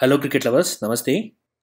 hello cricket lovers నమస్తే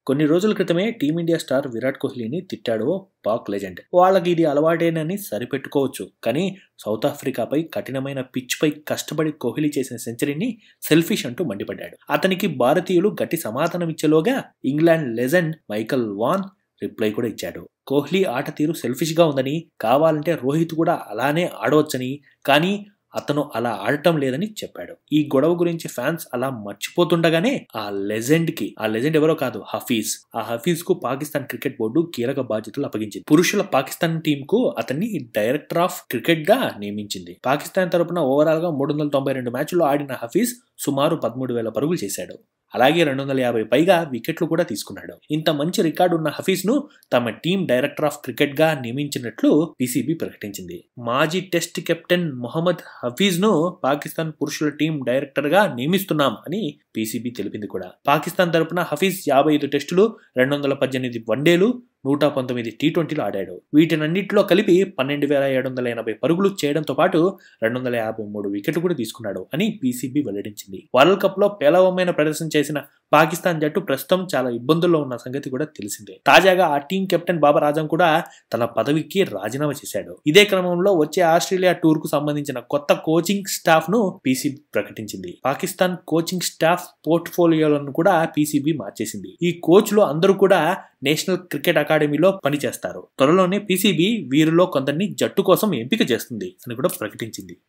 కొన్ని రోజుల క్రితమే టీమిండియా స్టార్ విరాట్ కోహ్లీని తిట్టాడు పాక్ లెజెండ్ వాళ్ళకి ఇది అలవాటేనని సరిపెట్టుకోవచ్చు కానీ సౌత్ ఆఫ్రికాపై కఠినమైన పిచ్పై కష్టపడి కోహ్లీ చేసిన సెంచరీని సెల్ఫిష్ అంటూ మండిపడ్డాడు అతనికి భారతీయులు గట్టి సమాధానం ఇచ్చేలోగా England legend Michael Vaughan reply కూడా ఇచ్చాడు కోహ్లీ ఆట తీరు సెల్ఫిష్గా ఉందని కావాలంటే రోహిత్ కూడా అలానే ఆడవచ్చని కానీ అతను అలా ఆడటం లేదని చెప్పాడు ఈ గొడవ గురించి ఫ్యాన్స్ అలా మర్చిపోతుండగానే ఆ లెజెండ్ కి ఆ లెజెండ్ ఎవరో కాదు హఫీజ్ ఆ హఫీజ్ కు పాకిస్తాన్ క్రికెట్ బోర్డు కీలక బాధ్యతలు అప్పగించింది పురుషుల పాకిస్తాన్ టీం కు అతన్ని డైరెక్టర్ ఆఫ్ క్రికెట్ గా నియమించింది పాకిస్తాన్ తరపున ఓవరాల్ గా మూడు వందల తొంభై రెండు మ్యాచ్ల్లో ఆడిన హఫీజ్ సుమారు పదమూడు వేల పరుగులు చేశాడు అలాగే రెండు వందల యాభై పైగా వికెట్లు కూడా తీసుకున్నాడు ఇంత మంచి రికార్డు ఉన్న హఫీజ్ను తమ టీం డైరెక్టర్ ఆఫ్ క్రికెట్గా నియమించినట్లు పీసీబీ ప్రకటించింది మాజీ టెస్ట్ కెప్టెన్ మొహమ్మద్ హఫీజ్ను పాకిస్తాన్ పురుషుల టీం డైరెక్టర్గా నియమిస్తున్నాం అని పీసీబీ తెలిపింది కూడా పాకిస్తాన్ తరపున హఫీజ్ యాభై ఐదు టెస్టులు రెండు వందల పద్దెనిమిది వన్డేలు నూట పంతొమ్మిది టీ ట్వంటీలు ఆడాడు వీటినన్నింటిలో కలిపి పన్నెండు వేల ఏడు వందల ఎనభై పరుగులు చేయడంతో పాటు రెండు వందల యాభై మూడు వికెట్లు కూడా తీసుకున్నాడు అని పీసీబీ వెల్లడించింది వరల్డ్ కప్లో పేలవమైన ప్రదర్శన చేసిన పాకిస్తాన్ జట్టు ప్రస్తుతం చాలా ఇబ్బందుల్లో ఉన్న సంగతి కూడా తెలిసిందే తాజాగా ఆ టీం కెప్టెన్ బాబర్ ఆజం కూడా తన పదవికి రాజీనామా చేశాడు ఇదే క్రమంలో వచ్చే ఆస్ట్రేలియా టూర్ కు సంబంధించిన కొత్త కోచింగ్ స్టాఫ్ ను పీసీబీ ప్రకటించింది పాకిస్తాన్ కోచింగ్ స్టాఫ్ పోర్ట్ఫోలియోలను కూడా పీసీబీ మార్చేసింది ఈ కోచ్ లో అందరూ కూడా నేషనల్ క్రికెట్ అకాడమీ అకాడమీలో పనిచేస్తారు త్వరలోనే పీసీబీ వీరిలో కొందరిని జట్టు కోసం ఎంపిక చేస్తుంది అని కూడా ప్రకటించింది